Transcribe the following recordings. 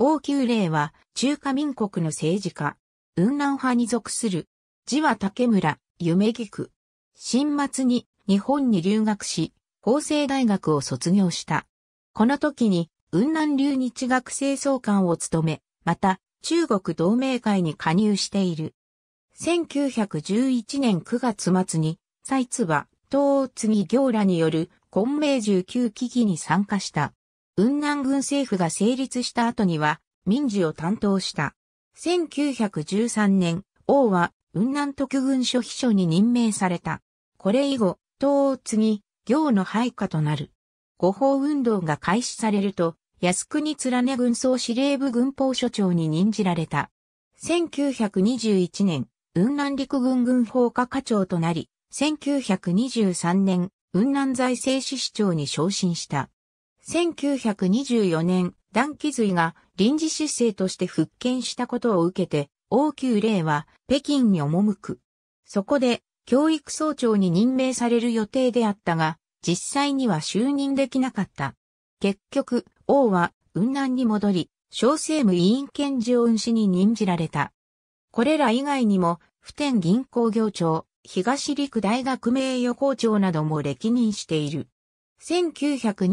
王宮令は中華民国の政治家、雲南派に属する。字は竹村、夢木区。新末に日本に留学し、法政大学を卒業した。この時に雲南流日学生総監を務め、また中国同盟会に加入している。1911年9月末に、蔡津は、東次行らによる混迷19危機に参加した。雲南軍政府が成立した後には民事を担当した。1913年、王は雲南特軍所秘書に任命された。これ以後、党を継ぎ、行の配下となる。五法運動が開始されると、靖国連軍総司令部軍法所長に任じられた。1921年、雲南陸軍軍法課課長となり、1923年、雲南財政支市長に昇進した。1924年、段気髄が臨時出生として復権したことを受けて、王宮令は北京に赴く。そこで、教育総長に任命される予定であったが、実際には就任できなかった。結局、王は雲南に戻り、小政務委員兼常運氏に任じられた。これら以外にも、普天銀行業長、東陸大学名誉校長なども歴任している。1927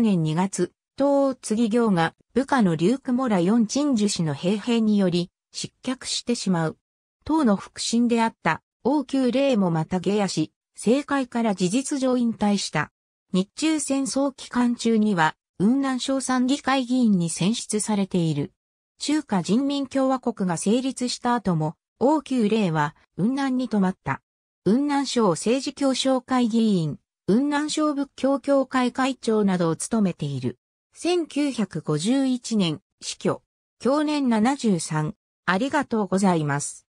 年2月、東次行が部下のリューク・モラ・ヨン・チンジュ氏の兵兵により失脚してしまう。党の腹心であった王宮霊もまた下野し、政界から事実上引退した。日中戦争期間中には、雲南省産議会議員に選出されている。中華人民共和国が成立した後も、王宮霊は雲南に泊まった。雲南省政治協商会議員、雲南省仏教協会会長などを務めている。1951年、死去。去年73。ありがとうございます。